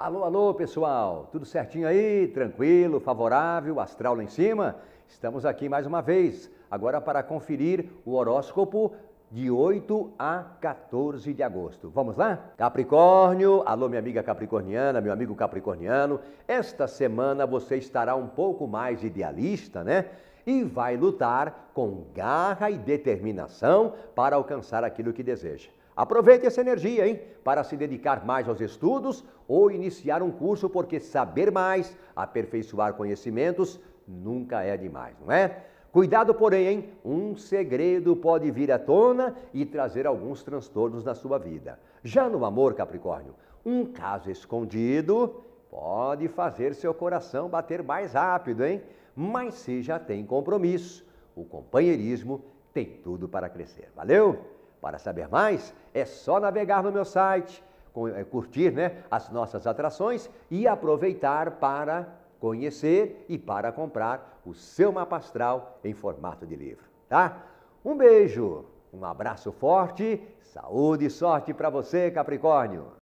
Alô, alô, pessoal! Tudo certinho aí? Tranquilo, favorável, astral lá em cima? Estamos aqui mais uma vez, agora para conferir o horóscopo de 8 a 14 de agosto. Vamos lá? Capricórnio, alô minha amiga capricorniana, meu amigo capricorniano, esta semana você estará um pouco mais idealista, né? E vai lutar com garra e determinação para alcançar aquilo que deseja. Aproveite essa energia, hein? Para se dedicar mais aos estudos ou iniciar um curso, porque saber mais, aperfeiçoar conhecimentos, nunca é demais, não é? Cuidado, porém, hein? um segredo pode vir à tona e trazer alguns transtornos na sua vida. Já no amor, Capricórnio, um caso escondido pode fazer seu coração bater mais rápido, hein? Mas se já tem compromisso, o companheirismo tem tudo para crescer. Valeu? Para saber mais, é só navegar no meu site, é, curtir né, as nossas atrações e aproveitar para conhecer e para comprar o seu mapa astral em formato de livro, tá? Um beijo, um abraço forte, saúde e sorte para você, Capricórnio!